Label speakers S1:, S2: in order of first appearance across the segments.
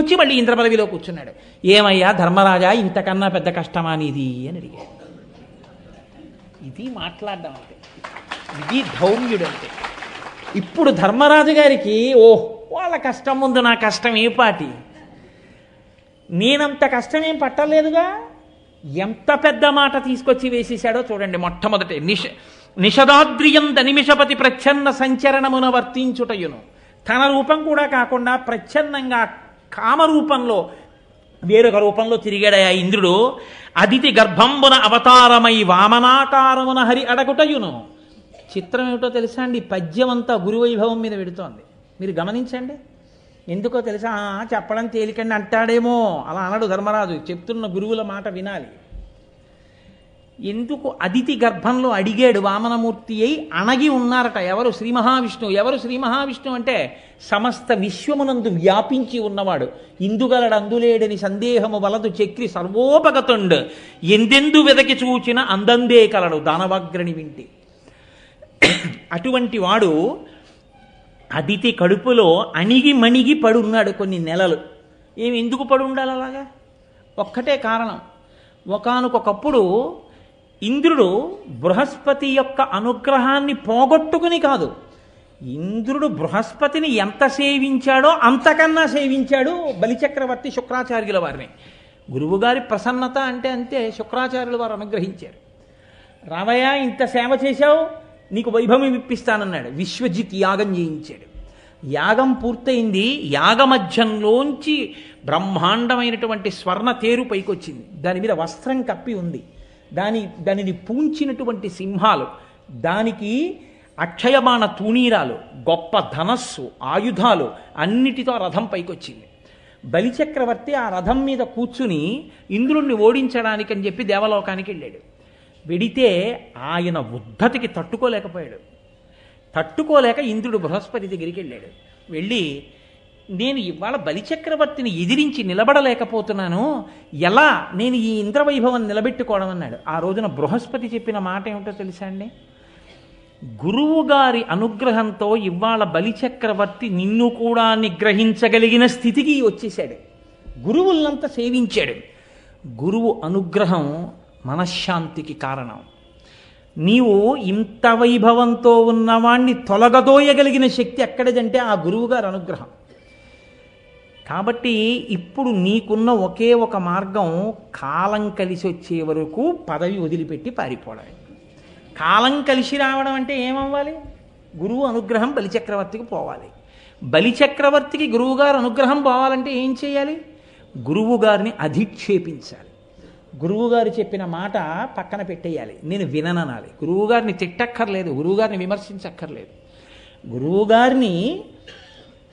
S1: వచ్చి మళ్ళీ ఇంద్రపదవిలో కూర్చున్నాడు ఏమయ్యా ధర్మరాజా ఇంతకన్నా పెద్ద కష్టమా నీది అని అడిగాడు ఇది మాట్లాడడం అంటే ఇది ధౌమ్యుడు అంటే ఇప్పుడు ధర్మరాజు గారికి ఓహ్ వాళ్ళ కష్టం ముందు నా కష్టం ఏ పాటి నేనంత ఏం పట్టలేదుగా ఎంత పెద్ద మాట తీసుకొచ్చి వేసేశాడో చూడండి మొట్టమొదటి నిష నిషదాద్రియం నిమిషపతి ప్రచ్ఛన్న సంచరణమున వర్తించుటయును తన రూపం కూడా కాకుండా ప్రచ్ఛన్నంగా కామరూపంలో వేరొక రూపంలో తిరిగాడయా ఇంద్రుడు అదితి గర్భంబున అవతారమై వామనాకారమున హరి అడగుటయును చిత్రం ఏమిటో తెలుసా అండి పద్యం అంతా గురువైభవం మీద పెడుతోంది మీరు గమనించండి ఎందుకో తెలుసా చెప్పడం తేలికండి అంటాడేమో అలా అనడు ధర్మరాజు చెప్తున్న గురువుల మాట వినాలి ఎందుకు అదితి గర్భంలో అడిగాడు వామనమూర్తి అయి అణగి ఉన్నారట ఎవరు శ్రీ మహావిష్ణువు ఎవరు శ్రీ మహావిష్ణువు అంటే సమస్త విశ్వమునందు వ్యాపించి ఉన్నవాడు ఇందుగలడు అందులేడని సందేహము వలదు చక్రి సర్వోపగతుండు ఎందెందు వెదకి చూచిన అందందే కలడు దానవాగ్రని వింటి అటువంటి వాడు అదితి కడుపులో అణిగి మణిగి పడున్నాడు కొన్ని నెలలు ఏమి ఎందుకు పడి ఉండాలి అలాగా ఒక్కటే కారణం ఒకనకొకప్పుడు ఇంద్రుడు బృహస్పతి యొక్క అనుగ్రహాన్ని పోగొట్టుకుని కాదు ఇంద్రుడు బృహస్పతిని ఎంత సేవించాడో అంతకన్నా సేవించాడు బలిచక్రవర్తి శుక్రాచార్యుల వారిని గురువుగారి ప్రసన్నత అంటే అంతే శుక్రాచార్యుల వారు అనుగ్రహించారు రామయ్య ఇంత సేవ చేశావు నీకు వైభవం ఇప్పిస్తానన్నాడు విశ్వజిత్ యాగం చేయించాడు యాగం పూర్తయింది యాగమధ్యంలోంచి బ్రహ్మాండమైనటువంటి స్వర్ణ తేరు పైకొచ్చింది దాని మీద వస్త్రం కప్పి ఉంది దాని దానిని పూంచినటువంటి సింహాలు దానికి అక్షయమాన తూణీరాలు గొప్ప ధనస్సు ఆయుధాలు అన్నిటితో రథం పైకొచ్చింది బలిచక్రవర్తి ఆ రథం మీద కూర్చుని ఇంద్రుణ్ణి ఓడించడానికి అని చెప్పి దేవలోకానికి వెళ్ళాడు వెడితే ఆయన ఉద్ధతికి తట్టుకోలేకపోయాడు తట్టుకోలేక ఇంద్రుడు బృహస్పతి దగ్గరికి వెళ్ళాడు వెళ్ళి నేను ఇవాళ బలిచక్రవర్తిని ఎదిరించి నిలబడలేకపోతున్నాను ఎలా నేను ఈ ఇంద్రవైభవం నిలబెట్టుకోవడం అన్నాడు ఆ రోజున బృహస్పతి చెప్పిన మాట ఏమిటో తెలుసా అండి గురువుగారి అనుగ్రహంతో ఇవాళ బలిచక్రవర్తి నిన్ను కూడా నిగ్రహించగలిగిన స్థితికి వచ్చేశాడు గురువులంతా సేవించాడు గురువు అనుగ్రహం మనశ్శాంతికి కారణం నీవు ఇంత వైభవంతో ఉన్నవాణ్ణి తొలగదోయగలిగిన శక్తి ఎక్కడిదంటే ఆ గురువుగారి అనుగ్రహం కాబట్టి ఇప్పుడు నీకున్న ఒకే ఒక మార్గం కాలం కలిసి వచ్చే వరకు పదవి వదిలిపెట్టి పారిపోవడమే కాలం కలిసి రావడం అంటే ఏమవ్వాలి గురువు అనుగ్రహం బలిచక్రవర్తికి పోవాలి బలిచక్రవర్తికి గురువుగారు అనుగ్రహం పోవాలంటే ఏం చేయాలి గురువు గారిని అధిక్షేపించాలి గురువుగారు చెప్పిన మాట పక్కన పెట్టేయాలి నేను విననాలి గురువుగారిని తిట్టక్కర్లేదు గురువుగారిని విమర్శించక్కర్లేదు గురువుగారిని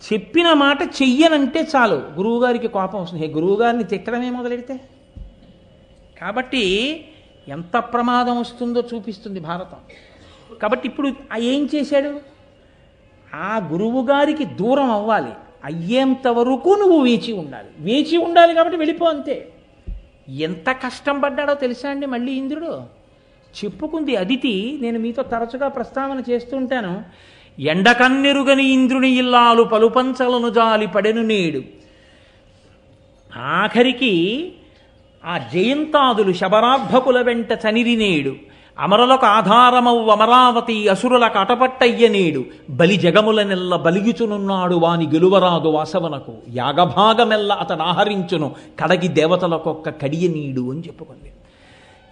S1: చెప్పిన మాట చెయ్యనంటే చాలు గురువుగారికి కోపం వస్తుంది హే గురువుగారిని తిట్టడమే మొదలెడితే కాబట్టి ఎంత ప్రమాదం వస్తుందో చూపిస్తుంది భారతం కాబట్టి ఇప్పుడు ఏం చేశాడు ఆ గురువుగారికి దూరం అవ్వాలి అయ్యేంత వరకు నువ్వు వేచి ఉండాలి వేచి ఉండాలి కాబట్టి వెళ్ళిపో అంతే ఎంత కష్టం పడ్డాడో తెలుసా అండి మళ్ళీ ఇంద్రుడు చెప్పుకుంది అదితి నేను మీతో తరచుగా ప్రస్తావన చేస్తుంటాను ఎండకన్నెరుగని ఇంద్రుని ఇల్లాలు పలుపంచలను జాలి పడెను నేడు ఆఖరికి ఆ జయంతాదులు శబరార్భకుల వెంట చనిరి నేడు అమరులకు ఆధారమవు అమరావతి అసురుల కటపట్టయ్య నేడు బలి జగముల నెల్ల బలిగుచునున్నాడు వాని గెలువరాదు వాసవనకు యాగభాగమెల్ల అతడు ఆహరించును కడగి దేవతలకొక్క కడియ నీడు అని చెప్పుకుంది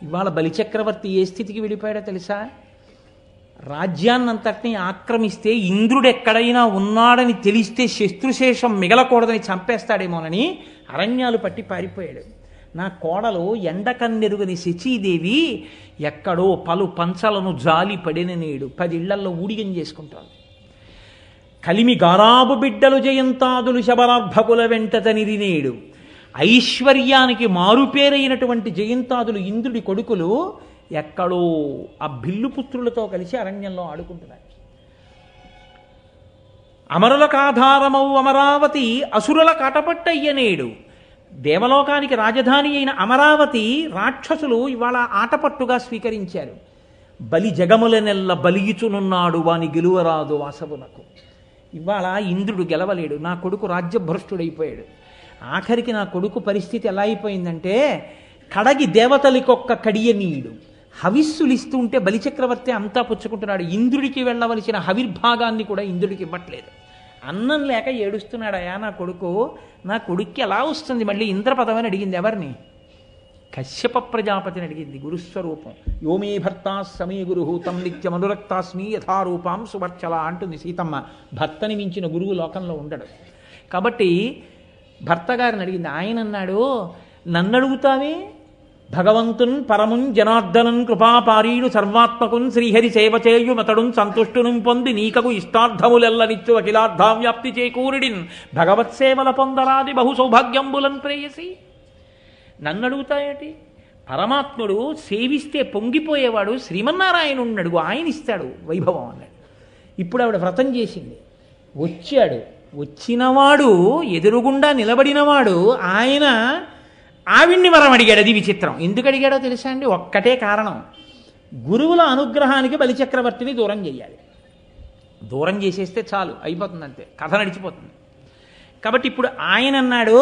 S1: ఇవాళ బలిచక్రవర్తి ఏ స్థితికి విడిపోయాడో తెలుసా రాజ్యాన్నంతటినీ ఆక్రమిస్తే ఇంద్రుడెక్కడైనా ఉన్నాడని తెలిస్తే శత్రుశేషం మిగలకూడదని చంపేస్తాడేమోనని అరణ్యాలు పట్టి పారిపోయాడు నా కోడలు ఎండకన్నెరుగని శచీదేవి ఎక్కడో పలు పంచలను జాలి పడిన నేడు పది ఇళ్లల్లో ఊడిగం చేసుకుంటాడు కలిమి గారాబు బిడ్డలు జయంతాదులు శబరాభకుల వెంట నేడు ఐశ్వర్యానికి మారుపేరైనటువంటి జయంతాదులు ఇంద్రుడి కొడుకులు ఎక్కడో ఆ పుత్రులతో కలిసి అరణ్యంలో ఆడుకుంటున్నాడు అమరులకాధారమౌ అమరావతి అసురుల కటపట్టయ్యనేడు దేవలోకానికి రాజధాని అయిన అమరావతి రాక్షసులు ఇవాళ ఆటపట్టుగా స్వీకరించారు బలి జగముల నెల్ల బలియుచునున్నాడు వాని గెలువరాదు వాసవునకు ఇవాళ ఇంద్రుడు గెలవలేడు నా కొడుకు రాజ్యభ్రష్టుడైపోయాడు ఆఖరికి నా కొడుకు పరిస్థితి ఎలా అయిపోయిందంటే కడగి దేవతలకొక్క కడియనీయుడు హవిస్సులు ఇస్తుంటే బలిచక్రవర్తి అంతా పుచ్చుకుంటున్నాడు ఇంద్రుడికి వెళ్ళవలసిన హవిర్భాగాన్ని కూడా ఇంద్రుడికి ఇవ్వట్లేదు అన్నం లేక ఏడుస్తున్నాడయా నా కొడుకు నా కొడుక్కి ఎలా వస్తుంది మళ్ళీ ఇంద్రపదం అని అడిగింది ఎవరిని కశ్యప ప్రజాపతిని అడిగింది గురుస్వరూపం యోమీ భర్త సమీ గురు నిత్యం అనురక్తాస్మి యథారూపాం సువర్చల అంటుంది సీతమ్మ భర్తని మించిన గురువు లోకంలో ఉండడు కాబట్టి భర్త గారిని అడిగింది ఆయన అన్నాడు నన్ను అడుగుతావే భగవంతున్ పరమున్ జనార్దనన్ కృపాపారీడు సర్వాత్మకున్ శ్రీహరి సేవ చేయుమతడున్ సంతుష్టునుం పొంది నీకకు ఇష్టార్థములెల్లనిచ్చు అఖిలార్థావ్యాప్తి చేకూరిడిన్ భగవత్ సేవల పొందరాది బహు సౌభాగ్యంబులన్ ప్రేయసి నన్ను అడుగుతాయటి పరమాత్ముడు సేవిస్తే పొంగిపోయేవాడు శ్రీమన్నారాయణుణ్ణి అడుగు ఆయన ఇస్తాడు వైభవం అన్నాడు ఇప్పుడు ఆవిడ వ్రతం చేసింది వచ్చాడు వచ్చినవాడు ఎదురుగుండా నిలబడినవాడు ఆయన ఆవిడ్ని వరం అడిగాడు అది విచిత్రం ఎందుకు అడిగాడో తెలుసా అండి ఒక్కటే కారణం గురువుల అనుగ్రహానికి బలిచక్రవర్తిని దూరం చేయాలి దూరం చేసేస్తే చాలు అయిపోతుంది అంతే కథ నడిచిపోతుంది కాబట్టి ఇప్పుడు ఆయన అన్నాడు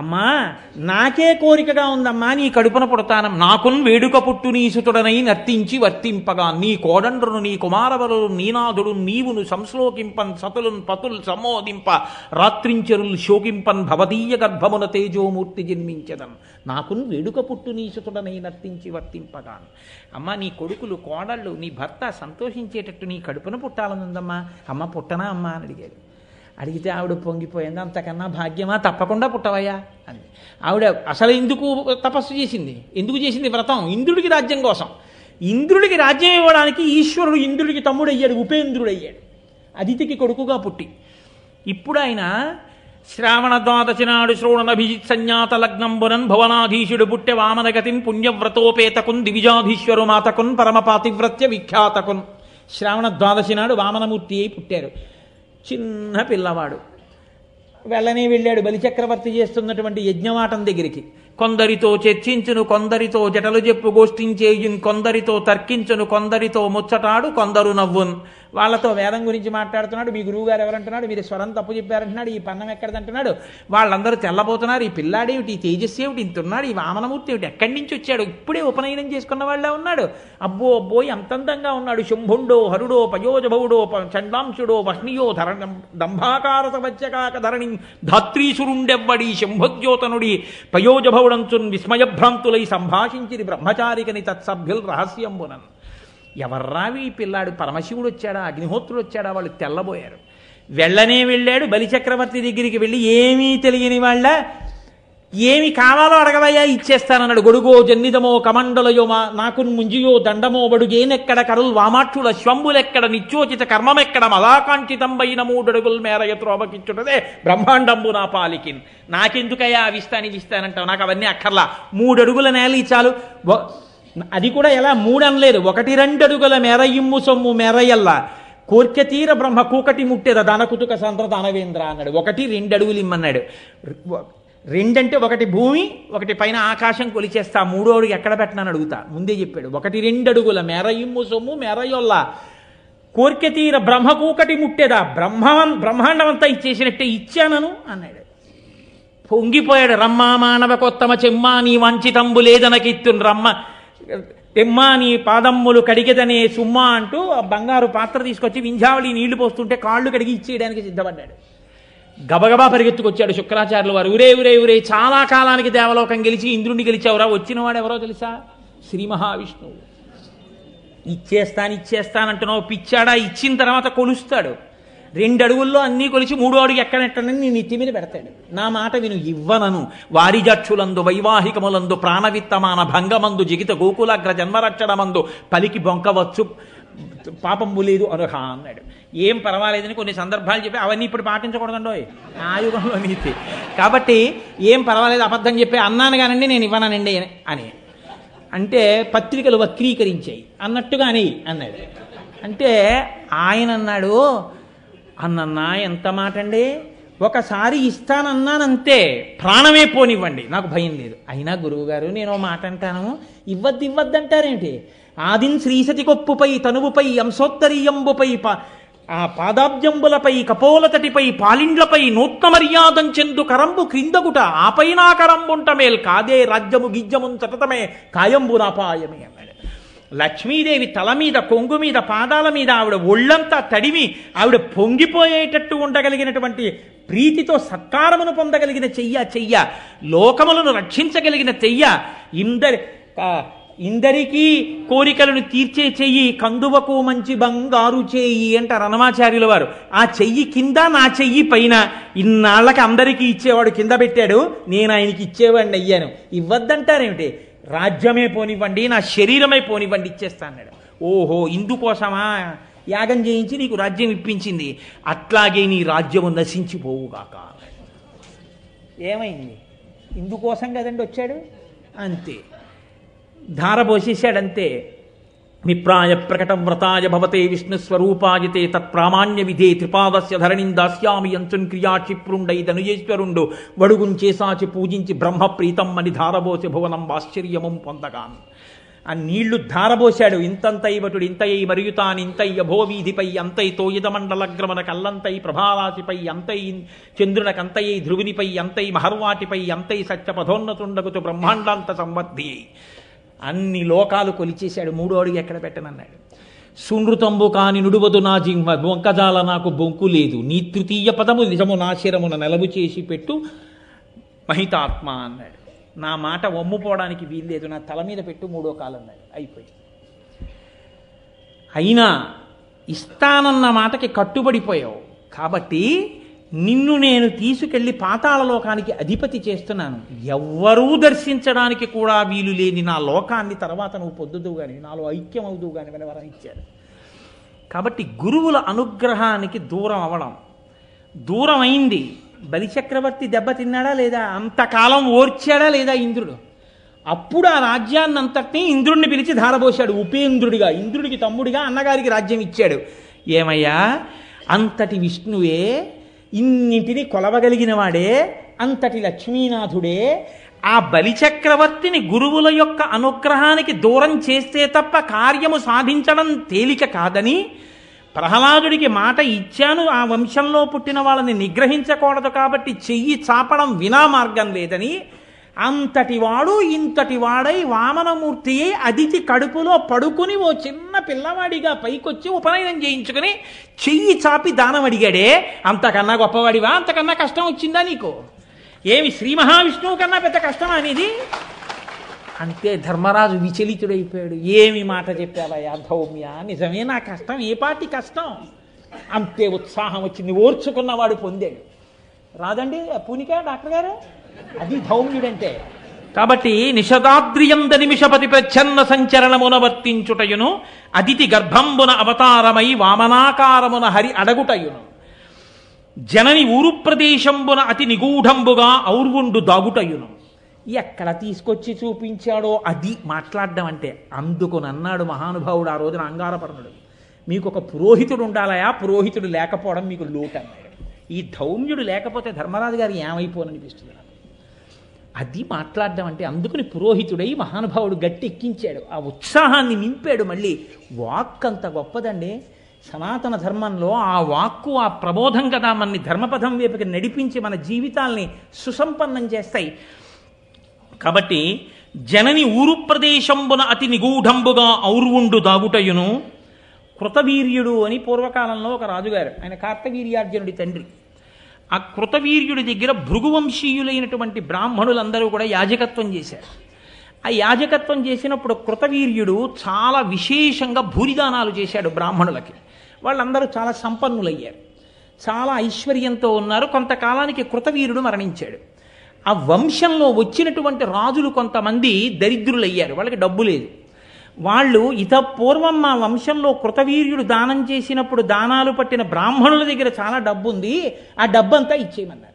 S1: అమ్మా నాకే కోరికగా ఉందమ్మా నీ కడుపున పుడతానం నాకును వేడుక పుట్టు నీసుతుడనై నర్తించి వర్తింపగా నీ కోడండ్రును నీ కుమారవరులు నీనాథుడు నీవును సంశ్లోకింపన్ సతులున్ పతుల్ సమోదింప రాత్రించరులు శోకింపన్ భవదీయ గర్భమున తేజోమూర్తి జన్మించదం నాకును వేడుక పుట్టు నీసుతుడనై నర్తించి వర్తింపగా అమ్మ నీ కొడుకులు కోడళ్ళు నీ భర్త సంతోషించేటట్టు నీ కడుపున పుట్టాలనుందమ్మా అమ్మ పుట్టనా అమ్మా అని అడిగాడు అడిగితే ఆవిడ పొంగిపోయింది అంతకన్నా భాగ్యమా తప్పకుండా పుట్టవయ్యా అంది ఆవిడ అసలు ఎందుకు తపస్సు చేసింది ఎందుకు చేసింది వ్రతం ఇంద్రుడికి రాజ్యం కోసం ఇంద్రుడికి రాజ్యం ఇవ్వడానికి ఈశ్వరుడు ఇంద్రుడికి తమ్ముడు అయ్యాడు ఉపేంద్రుడు అదితికి కొడుకుగా పుట్టి ఇప్పుడు ఆయన శ్రావణ ద్వాదశి నాడు శ్రోణనభిజిత్ సన్యాత లగ్నంబునన్ భవనాధీశుడు పుట్టె వామనగతిన్ పుణ్యవ్రతోపేతకున్ దివిజాధీశ్వరు మాతకున్ పరమపాతివ్రత్య విఖ్యాతకున్ శ్రావణ ద్వాదశి నాడు వామనమూర్తి అయి పుట్టారు చిన్న పిల్లవాడు వెళ్ళనే వెళ్ళాడు బలిచక్రవర్తి చేస్తున్నటువంటి యజ్ఞవాటం దగ్గరికి కొందరితో చర్చించును కొందరితో జటలు చెప్పు గోష్ఠించేయున్ కొందరితో తర్కించును కొందరితో ముచ్చటాడు కొందరు నవ్వున్ వాళ్ళతో వేదం గురించి మాట్లాడుతున్నాడు మీ గురువు గారు ఎవరంటున్నాడు మీరు స్వరం తప్పు చెప్పారంటున్నాడు ఈ పన్నం ఎక్కడదంటున్నాడు వాళ్ళందరూ తెల్లబోతున్నారు ఈ పిల్లాడేమిటి ఈ తేజస్సు ఏమిటి ఉన్నాడు ఈ వామనమూర్తి ఏమిటి ఎక్కడి నుంచి వచ్చాడు ఇప్పుడే ఉపనయనం చేసుకున్న వాళ్ళే ఉన్నాడు అబ్బో అబ్బో అంతంతంగా ఉన్నాడు శుంభుండో హరుడో పయోజభవుడో చండాంశుడో వహ్నియో ధర దంభాకార సవచ్చకాక ధరణి ధాత్రీసురుండెవ్వడి శంభద్యోతనుడి పయోజభవుడంచున్ విస్మయభ్రాంతులై సంభాషించిరి బ్రహ్మచారికని తత్సభ్యుల్ రహస్యంబునన్ ఎవర్రావి ఈ పిల్లాడు పరమశివుడు వచ్చాడా అగ్నిహోత్రుడు వచ్చాడా వాళ్ళు తెల్లబోయారు వెళ్ళనే వెళ్ళాడు బలిచక్రవర్తి దగ్గరికి వెళ్ళి ఏమీ తెలియని వాళ్ళ ఏమి కావాలో అడగవయ్యా ఇచ్చేస్తానన్నాడు గొడుగో జన్నిదమో కమండలయో మా నాకు ముంజియో దండమో బడుగేనెక్కడ కరుల్ వామాక్షుల శ్వంబులెక్కడ నిత్యోచిత కర్మమెక్కడ మలాకాంక్షితంబైన మూడడుగుల్ మేరయ త్రోభకిచ్చుటదే బ్రహ్మాండంబు నా పాలికిన్ నాకెందుకయ్యా అవి ఇస్తాను ఇస్తానంటావు నాకు అవన్నీ అక్కర్లా మూడడుగుల నేల చాలు అది కూడా ఎలా మూడనలేదు ఒకటి రెండడుగుల మేర ఇమ్ము సొమ్ము కోర్కె తీర బ్రహ్మ కూకటి ముట్టేద దానకుతుక సంద్ర దానవేంద్ర అన్నాడు ఒకటి రెండడుగులు ఇమ్మన్నాడు రెండంటే ఒకటి భూమి ఒకటి పైన ఆకాశం కొలిచేస్తా మూడో అడుగు ఎక్కడ పెట్టనని అడుగుతా ముందే చెప్పాడు ఒకటి రెండడుగుల మేర ఇమ్ము సొమ్ము కోర్కె తీర బ్రహ్మ కూకటి ముట్టేదా బ్రహ్మ బ్రహ్మాండం అంతా ఇచ్చేసినట్టే ఇచ్చానను అన్నాడు పొంగిపోయాడు రమ్మా మానవ కొత్తమ చెమ్మా నీ వంచితంబు లేదనకిత్తున్ రమ్మ తెమ్మా నీ పాదమ్ములు కడిగదనే సుమ్మా అంటూ ఆ బంగారు పాత్ర తీసుకొచ్చి వింజావళి నీళ్లు పోస్తుంటే కాళ్ళు కడిగి ఇచ్చేయడానికి సిద్ధపడ్డాడు గబగబా పరిగెత్తుకొచ్చాడు శుక్రాచార్యుల వారు ఉరే ఉరే ఉరే చాలా కాలానికి దేవలోకం గెలిచి ఇంద్రుణ్ణి గెలిచావురా వచ్చినవాడు ఎవరో తెలుసా శ్రీ మహావిష్ణువు ఇచ్చేస్తాను ఇచ్చేస్తానంటున్నావు పిచ్చాడా ఇచ్చిన తర్వాత కొలుస్తాడు రెండు అడుగుల్లో అన్నీ కొలిచి మూడో అడుగు ఎక్కడెట్టనని నీ నెత్తి మీద పెడతాడు నా మాట విను ఇవ్వనను వారిజక్షులందు వైవాహికములందు ప్రాణవిత్తమాన భంగమందు జిగిత గోకులాగ్ర జన్మరక్షణమందు పలికి బొంకవచ్చు పాపం లేదు అనహా అన్నాడు ఏం పర్వాలేదని కొన్ని సందర్భాలు చెప్పి అవన్నీ ఇప్పుడు పాటించకూడదండి ఆ యుగంలో నీతి కాబట్టి ఏం పర్వాలేదు అబద్ధం చెప్పి అన్నాను కానండి నేను ఇవ్వనండి అని అంటే పత్రికలు వక్రీకరించాయి అన్నట్టుగా అని అన్నాడు అంటే ఆయన అన్నాడు అన్నన్నా ఎంత మాట అండి ఒకసారి ఇస్తానన్నానంతే ప్రాణమే పోనివ్వండి నాకు భయం లేదు అయినా గురువుగారు నేను మాట అంటాను ఇవ్వద్దు అంటారేంటి ఆదిన్ శ్రీసతి కొప్పుపై తనువుపై అంశోత్తరీయంబుపై పా ఆ పాదాబ్జంబులపై కపోలతటిపై పాలిండ్లపై నూత్న మర్యాదం చెందు కరంబు క్రిందగుట ఆపైనా కరంబుంట మేల్ కాదే రాజ్యము గిజ్యమున్ చటతమే కాయంబురాపాయమే అన్నాడు లక్ష్మీదేవి తల మీద కొంగు మీద పాదాల మీద ఆవిడ ఒళ్ళంతా తడిమి ఆవిడ పొంగిపోయేటట్టు ఉండగలిగినటువంటి ప్రీతితో సత్కారమును పొందగలిగిన చెయ్య చెయ్య లోకములను రక్షించగలిగిన చెయ్య ఇందరి ఇందరికీ కోరికలను తీర్చే చెయ్యి కందువకు మంచి బంగారు చెయ్యి అంటారు అనమాచార్యుల వారు ఆ చెయ్యి కింద నా చెయ్యి పైన ఇన్నాళ్ళకి అందరికీ ఇచ్చేవాడు కింద పెట్టాడు నేను ఆయనకి ఇచ్చేవాడిని అయ్యాను ఇవ్వద్దంటారేమిటి రాజ్యమే పోనివ్వండి నా శరీరమే పోనివ్వండి ఇచ్చేస్తా అన్నాడు ఓహో ఇందుకోసమా యాగం చేయించి నీకు రాజ్యం ఇప్పించింది అట్లాగే నీ రాజ్యము నశించిపోవుగాక ఏమైంది ఇందుకోసం కదండి వచ్చాడు అంతే ధార పోసేసాడంతే విప్రాయ వ్రతాయ భవతే విష్ణుస్వరూపాయతే తత్ప్రామాణ్య విధే త్రిపాదస్య ధరణిం దాస్యామి యంచున్ క్రియా క్షిప్రుండై వడుగుం చేసాచి పూజించి బ్రహ్మప్రీతం అని ధారబోసి భువనం ఆశ్చర్యమం పొందగాను ఆ నీళ్లు ధారబోశాడు ఇంతంతై వటుడు ఇంతయ్య మరియుతాని ఇంతయ్య భోవీధిపై అంతై తోయిదమండలగ్రమన కల్లంతై ప్రభారాశిపై అంతై చంద్రునకంతయ్యై ధ్రువునిపై అంతై మహర్వాటిపై అంతై పథోన్నతుండగుతు బ్రహ్మాండాంత సంవద్ధి అన్ని లోకాలు కొలిచేశాడు మూడో అడుగు ఎక్కడ పెట్టనన్నాడు సునృతంబు కాని నుడువదు నా జింహ బొంకజాల నాకు బొంకు లేదు నీ తృతీయ పదము నిజము నా శిరమున నెలవు చేసి పెట్టు మహితాత్మ అన్నాడు నా మాట వమ్ముపోవడానికి వీల్లేదు నా తల మీద పెట్టు మూడో కాలు అన్నాడు అయిపోయింది అయినా ఇస్తానన్న మాటకి కట్టుబడిపోయావు కాబట్టి నిన్ను నేను తీసుకెళ్లి పాతాళలోకానికి అధిపతి చేస్తున్నాను ఎవ్వరూ దర్శించడానికి కూడా వీలు లేని నా లోకాన్ని తర్వాత నువ్వు పొద్దుదు కానీ నాలో ఐక్యం అవుదు కానీ వెనవరం ఇచ్చాడు కాబట్టి గురువుల అనుగ్రహానికి దూరం అవ్వడం దూరం అయింది బలిచక్రవర్తి దెబ్బతిన్నాడా లేదా అంతకాలం ఓర్చాడా లేదా ఇంద్రుడు అప్పుడు ఆ రాజ్యాన్ని అంతటినీ ఇంద్రుడిని పిలిచి ధారబోశాడు ఉపేంద్రుడిగా ఇంద్రుడికి తమ్ముడిగా అన్నగారికి రాజ్యం ఇచ్చాడు ఏమయ్యా అంతటి విష్ణువే ఇన్నింటినీ కొలవగలిగిన వాడే అంతటి లక్ష్మీనాథుడే ఆ బలిచక్రవర్తిని గురువుల యొక్క అనుగ్రహానికి దూరం చేస్తే తప్ప కార్యము సాధించడం తేలిక కాదని ప్రహ్లాదుడికి మాట ఇచ్చాను ఆ వంశంలో పుట్టిన వాళ్ళని నిగ్రహించకూడదు కాబట్టి చెయ్యి చాపడం వినా మార్గం లేదని అంతటివాడు వాడై వామనమూర్తి అదితి కడుపులో పడుకుని ఓ చిన్న పిల్లవాడిగా పైకొచ్చి ఉపనయనం చేయించుకుని చెయ్యి చాపి దానం అడిగాడే అంతకన్నా గొప్పవాడివా అంతకన్నా కష్టం వచ్చిందా నీకు ఏమి శ్రీ మహావిష్ణువు కన్నా పెద్ద కష్టం అనేది అంతే ధర్మరాజు విచలితుడైపోయాడు ఏమి మాట చెప్పావయ్యా ధౌమ్య నిజమే నా కష్టం ఏ పాటి కష్టం అంతే ఉత్సాహం వచ్చింది ఓర్చుకున్నవాడు పొందాడు రాదండి పూనిక డాక్టర్ గారు అది ధౌమ్యుడంటే కాబట్టి నిషదాద్రియంద నిమిషపతి ప్రచ్ఛన్న సంచరణమున వర్తించుటయును అతిథి గర్భంబున అవతారమై వామనాకారమున హరి అడగుటయును జనని ఊరు ప్రదేశంబున అతి నిగూఢంబుగా ఔర్వుండు దాగుటయును ఎక్కడ తీసుకొచ్చి చూపించాడో అది మాట్లాడడం అంటే అందుకునన్నాడు మహానుభావుడు ఆ రోజున అంగారపర్ణుడు మీకు ఒక పురోహితుడు ఉండాలయా పురోహితుడు లేకపోవడం మీకు లోటు అన్నాడు ఈ ధౌమ్యుడు లేకపోతే ధర్మరాజు గారు ఏమైపోననిపిస్తుంది అది మాట్లాడడం అంటే అందుకుని పురోహితుడై మహానుభావుడు గట్టి ఎక్కించాడు ఆ ఉత్సాహాన్ని నింపాడు మళ్ళీ వాక్ అంత గొప్పదండి సనాతన ధర్మంలో ఆ వాక్కు ఆ ప్రబోధం కదా మనని ధర్మపథం వైపుకి నడిపించి మన జీవితాల్ని సుసంపన్నం చేస్తాయి కాబట్టి జనని ఊరు ప్రదేశంబున అతి నిగూఢంబుగా ఔర్వుండు దాగుటయును కృతవీర్యుడు అని పూర్వకాలంలో ఒక రాజుగారు ఆయన కార్తవీర్యార్జునుడి తండ్రి ఆ కృతవీర్యుడి దగ్గర భృగువంశీయులైనటువంటి బ్రాహ్మణులందరూ కూడా యాజకత్వం చేశారు ఆ యాజకత్వం చేసినప్పుడు కృతవీర్యుడు చాలా విశేషంగా భూరిదానాలు చేశాడు బ్రాహ్మణులకి వాళ్ళందరూ చాలా సంపన్నులయ్యారు చాలా ఐశ్వర్యంతో ఉన్నారు కొంతకాలానికి కృతవీరుడు మరణించాడు ఆ వంశంలో వచ్చినటువంటి రాజులు కొంతమంది దరిద్రులయ్యారు వాళ్ళకి డబ్బు లేదు వాళ్ళు ఇతపూర్వం మా వంశంలో కృతవీర్యుడు దానం చేసినప్పుడు దానాలు పట్టిన బ్రాహ్మణుల దగ్గర చాలా డబ్బు ఉంది ఆ డబ్బంతా ఇచ్చేయమన్నారు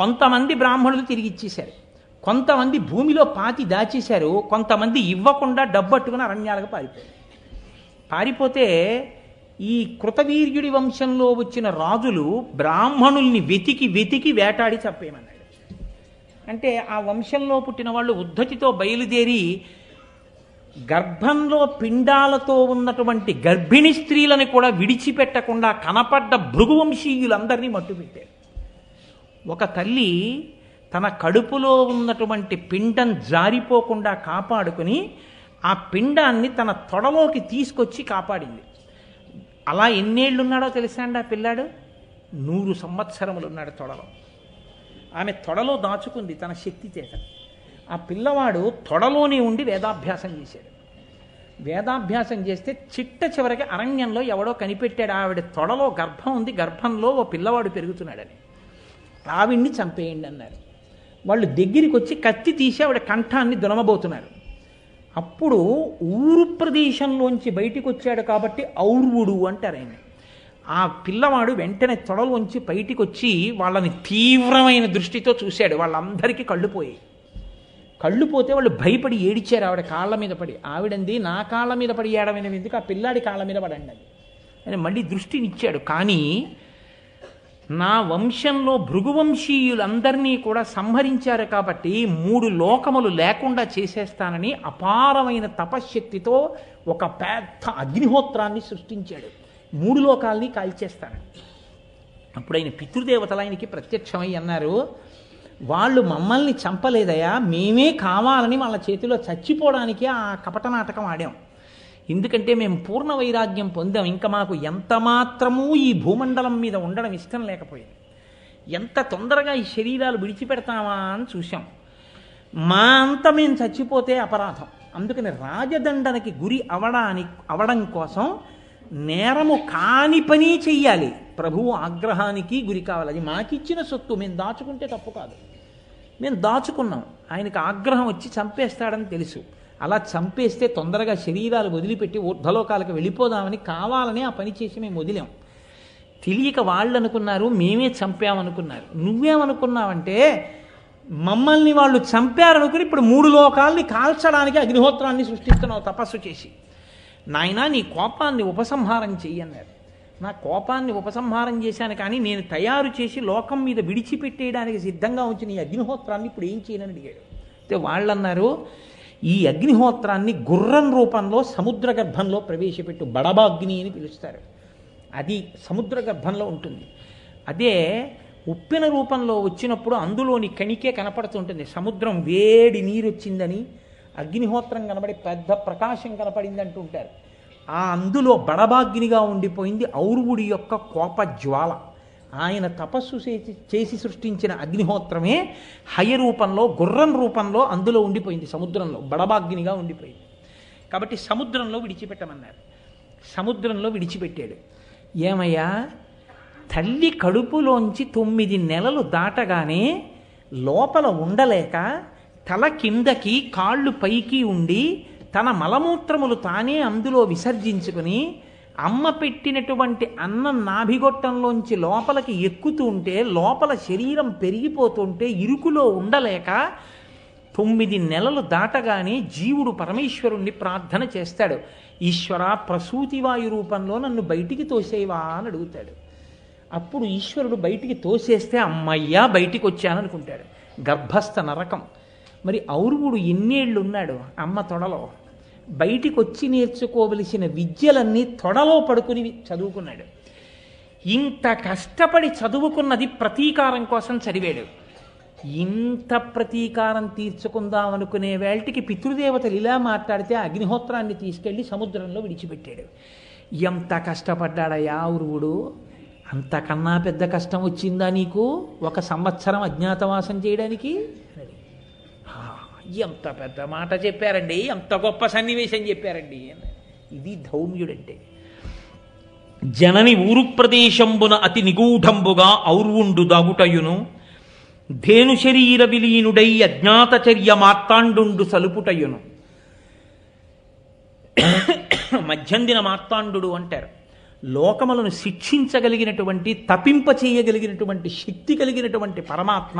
S1: కొంతమంది బ్రాహ్మణులు తిరిగి ఇచ్చేశారు కొంతమంది భూమిలో పాతి దాచేశారు కొంతమంది ఇవ్వకుండా డబ్బట్టుకుని అరణ్యాలకు పారిపోయారు పారిపోతే ఈ కృతవీర్యుడి వంశంలో వచ్చిన రాజులు బ్రాహ్మణుల్ని వెతికి వెతికి వేటాడి చంపేయమన్నాడు అంటే ఆ వంశంలో పుట్టిన వాళ్ళు ఉద్ధతితో బయలుదేరి గర్భంలో పిండాలతో ఉన్నటువంటి గర్భిణీ స్త్రీలని కూడా విడిచిపెట్టకుండా కనపడ్డ భృగువంశీయులందరినీ మట్టుపెట్టారు ఒక తల్లి తన కడుపులో ఉన్నటువంటి పిండం జారిపోకుండా కాపాడుకుని ఆ పిండాన్ని తన తొడలోకి తీసుకొచ్చి కాపాడింది అలా ఎన్నేళ్ళున్నాడో తెలిసా అండి ఆ పిల్లాడు నూరు సంవత్సరములు ఉన్నాడు తొడలో ఆమె తొడలో దాచుకుంది తన శక్తి చేత ఆ పిల్లవాడు తొడలోనే ఉండి వేదాభ్యాసం చేశాడు వేదాభ్యాసం చేస్తే చిట్ట చివరికి అరణ్యంలో ఎవడో కనిపెట్టాడు ఆవిడ తొడలో గర్భం ఉంది గర్భంలో ఓ పిల్లవాడు పెరుగుతున్నాడని ఆవిడ్ని చంపేయండి అన్నారు వాళ్ళు దగ్గరికి వచ్చి కత్తి తీసి ఆవిడ కంఠాన్ని దునమబోతున్నారు అప్పుడు ఊరు ప్రదేశంలోంచి బయటికి వచ్చాడు కాబట్టి ఔర్వుడు అంటారు ఆయన ఆ పిల్లవాడు వెంటనే తొడలోంచి బయటికి వచ్చి వాళ్ళని తీవ్రమైన దృష్టితో చూశాడు వాళ్ళందరికీ కళ్ళు పోయాయి కళ్ళు పోతే వాళ్ళు భయపడి ఏడిచారు ఆవిడ కాళ్ళ మీద పడి ఆవిడంది నా కాళ్ళ మీద పడి ఏడమైన ఎందుకు ఆ పిల్లాడి కాళ్ళ మీద పడండి అది అని మళ్ళీ దృష్టినిచ్చాడు కానీ నా వంశంలో భృగువంశీయులందరినీ కూడా సంహరించారు కాబట్టి మూడు లోకములు లేకుండా చేసేస్తానని అపారమైన తపశ్శక్తితో ఒక పెద్ద అగ్నిహోత్రాన్ని సృష్టించాడు మూడు లోకాల్ని కాల్చేస్తానని అప్పుడు ఆయన పితృదేవతలు ఆయనకి ప్రత్యక్షమై అన్నారు వాళ్ళు మమ్మల్ని చంపలేదయా మేమే కావాలని వాళ్ళ చేతిలో చచ్చిపోవడానికి ఆ కపట నాటకం ఆడాం ఎందుకంటే మేము పూర్ణ వైరాగ్యం పొందాం ఇంకా మాకు ఎంత మాత్రమూ ఈ భూమండలం మీద ఉండడం ఇష్టం లేకపోయింది ఎంత తొందరగా ఈ శరీరాలు విడిచిపెడతామా అని చూసాం మా అంత మేము చచ్చిపోతే అపరాధం అందుకని రాజదండనకి గురి అవడానికి అవడం కోసం నేరము కాని పని చెయ్యాలి ప్రభువు ఆగ్రహానికి గురి కావాలి అది మాకిచ్చిన సొత్తు మేము దాచుకుంటే తప్పు కాదు మేము దాచుకున్నాం ఆయనకు ఆగ్రహం వచ్చి చంపేస్తాడని తెలుసు అలా చంపేస్తే తొందరగా శరీరాలు వదిలిపెట్టి ఊర్ధలోకాలకు వెళ్ళిపోదామని కావాలని ఆ పని చేసి మేము వదిలాం తెలియక వాళ్ళు అనుకున్నారు మేమే చంపామనుకున్నారు నువ్వేమనుకున్నావంటే మమ్మల్ని వాళ్ళు చంపారనుకుని ఇప్పుడు మూడు లోకాల్ని కాల్చడానికి అగ్నిహోత్రాన్ని సృష్టిస్తున్నావు తపస్సు చేసి నాయన నీ కోపాన్ని ఉపసంహారం చెయ్యన్నారు నా కోపాన్ని ఉపసంహారం చేశాను కానీ నేను తయారు చేసి లోకం మీద విడిచిపెట్టేయడానికి సిద్ధంగా ఉంచిన ఈ అగ్నిహోత్రాన్ని ఇప్పుడు ఏం చేయనని అడిగాడు అయితే వాళ్ళన్నారు ఈ అగ్నిహోత్రాన్ని గుర్రం రూపంలో సముద్ర గర్భంలో ప్రవేశపెట్టు బడబాగ్ని అని పిలుస్తారు అది సముద్ర గర్భంలో ఉంటుంది అదే ఉప్పిన రూపంలో వచ్చినప్పుడు అందులోని కణికే కనపడుతుంటుంది సముద్రం వేడి నీరు వచ్చిందని అగ్నిహోత్రం కనబడి పెద్ద ప్రకాశం కనపడిందంటూ ఉంటారు ఆ అందులో బడభాగ్నిగా ఉండిపోయింది ఔర్వుడి యొక్క కోప జ్వాల ఆయన తపస్సు చేసి చేసి సృష్టించిన అగ్నిహోత్రమే హయ రూపంలో గుర్రం రూపంలో అందులో ఉండిపోయింది సముద్రంలో బడభాగ్నిగా ఉండిపోయింది కాబట్టి సముద్రంలో విడిచిపెట్టమన్నారు సముద్రంలో విడిచిపెట్టాడు ఏమయ్యా తల్లి కడుపులోంచి తొమ్మిది నెలలు దాటగానే లోపల ఉండలేక తల కిందకి కాళ్ళు పైకి ఉండి తన మలమూత్రములు తానే అందులో విసర్జించుకుని అమ్మ పెట్టినటువంటి అన్నం నాభిగొట్టంలోంచి లోపలికి ఎక్కుతూ ఉంటే లోపల శరీరం పెరిగిపోతుంటే ఇరుకులో ఉండలేక తొమ్మిది నెలలు దాటగానే జీవుడు పరమేశ్వరుణ్ణి ప్రార్థన చేస్తాడు ఈశ్వర ప్రసూతివాయు రూపంలో నన్ను బయటికి తోసేవా అని అడుగుతాడు అప్పుడు ఈశ్వరుడు బయటికి తోసేస్తే అమ్మయ్యా బయటికి వచ్చాననుకుంటాడు గర్భస్థ నరకం మరి ఔరువుడు ఎన్నేళ్ళు ఉన్నాడు అమ్మ తొడలో బయటికి వచ్చి నేర్చుకోవలసిన విద్యలన్నీ తొడలో పడుకుని చదువుకున్నాడు ఇంత కష్టపడి చదువుకున్నది ప్రతీకారం కోసం చదివాడు ఇంత ప్రతీకారం తీర్చుకుందాం అనుకునే వేళటికి పితృదేవతలు ఇలా మాట్లాడితే అగ్నిహోత్రాన్ని తీసుకెళ్ళి సముద్రంలో విడిచిపెట్టాడు ఎంత కష్టపడ్డాడయా ఉరువుడు అంతకన్నా పెద్ద కష్టం వచ్చిందా నీకు ఒక సంవత్సరం అజ్ఞాతవాసం చేయడానికి ఎంత పెద్ద మాట చెప్పారండి ఎంత గొప్ప సన్నివేశం చెప్పారండి ఇది ధౌమ్యుడంటే జనని ఊరు ప్రదేశంబున అతి నిగూఢంబుగా ఔర్వుండు దాగుటయును ధేను శరీర విలీనుడై అజ్ఞాతచర్య మార్తాండు సలుపుటయును మధ్యందిన మార్తాండు అంటారు లోకములను శిక్షించగలిగినటువంటి తపింప చేయగలిగినటువంటి శక్తి కలిగినటువంటి పరమాత్మ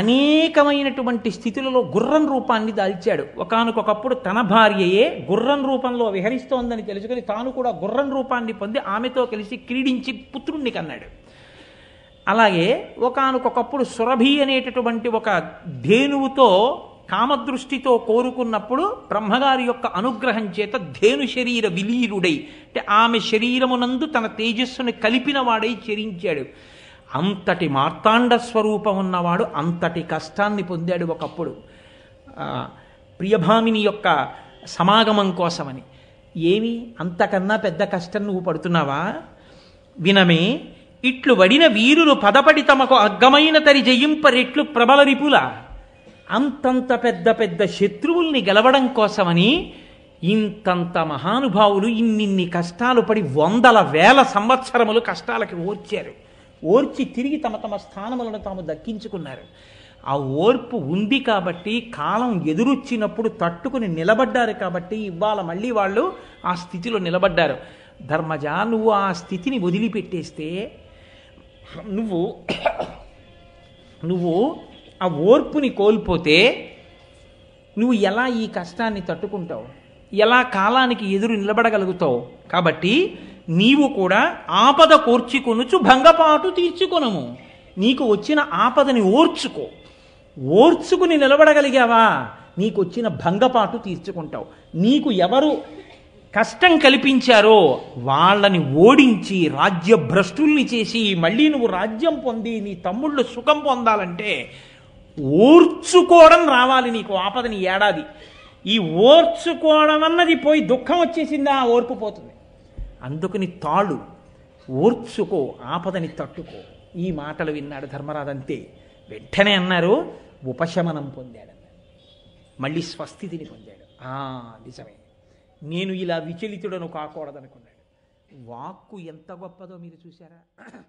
S1: అనేకమైనటువంటి స్థితులలో గుర్రం రూపాన్ని దాల్చాడు ఒకనకొకప్పుడు తన భార్యయే గుర్రం రూపంలో విహరిస్తోందని తెలుసుకుని తాను కూడా గుర్రం రూపాన్ని పొంది ఆమెతో కలిసి క్రీడించి పుత్రుణ్ణి కన్నాడు అలాగే ఒకనకొకప్పుడు సురభి అనేటటువంటి ఒక ధేనువుతో కామదృష్టితో కోరుకున్నప్పుడు బ్రహ్మగారి యొక్క అనుగ్రహం చేత ధేను శరీర విలీరుడై అంటే ఆమె శరీరమునందు తన తేజస్సును కలిపిన వాడై చరించాడు అంతటి మార్తాండ స్వరూపం ఉన్నవాడు అంతటి కష్టాన్ని పొందాడు ఒకప్పుడు ప్రియభామిని యొక్క సమాగమం కోసమని ఏమి అంతకన్నా పెద్ద కష్టం నువ్వు పడుతున్నావా వినమే ఇట్లు వడిన వీరులు పదపడి తమకు అగ్గమైన తరి జయింపరిట్లు ప్రబల రిపుల అంతంత పెద్ద పెద్ద శత్రువుల్ని గెలవడం కోసమని ఇంతంత మహానుభావులు ఇన్నిన్ని కష్టాలు పడి వందల వేల సంవత్సరములు కష్టాలకి ఓర్చారు ఓర్చి తిరిగి తమ తమ స్థానములను తాము దక్కించుకున్నారు ఆ ఓర్పు ఉంది కాబట్టి కాలం ఎదురొచ్చినప్పుడు తట్టుకుని నిలబడ్డారు కాబట్టి ఇవాళ మళ్ళీ వాళ్ళు ఆ స్థితిలో నిలబడ్డారు ధర్మజ నువ్వు ఆ స్థితిని వదిలిపెట్టేస్తే నువ్వు నువ్వు ఆ ఓర్పుని కోల్పోతే నువ్వు ఎలా ఈ కష్టాన్ని తట్టుకుంటావు ఎలా కాలానికి ఎదురు నిలబడగలుగుతావు కాబట్టి నీవు కూడా ఆపద కోర్చుకొనుచు భంగపాటు తీర్చుకొనము నీకు వచ్చిన ఆపదని ఓర్చుకో ఓర్చుకుని నిలబడగలిగావా నీకు వచ్చిన భంగపాటు తీర్చుకుంటావు నీకు ఎవరు కష్టం కల్పించారో వాళ్ళని ఓడించి రాజ్యభ్రష్టుల్ని చేసి మళ్ళీ నువ్వు రాజ్యం పొంది నీ తమ్ముళ్ళు సుఖం పొందాలంటే ఓర్చుకోవడం రావాలి నీకు ఆపదని ఏడాది ఈ ఓర్చుకోవడం అన్నది పోయి దుఃఖం వచ్చేసిందా ఓర్పు పోతుంది అందుకని తాళు ఓర్చుకో ఆపదని తట్టుకో ఈ మాటలు విన్నాడు ధర్మరాజు అంతే వెంటనే అన్నారు ఉపశమనం పొందాడు మళ్ళీ స్వస్థితిని పొందాడు ఆ నిజమే నేను ఇలా విచలితుడను కాకూడదనుకున్నాడు వాక్కు ఎంత గొప్పదో మీరు చూసారా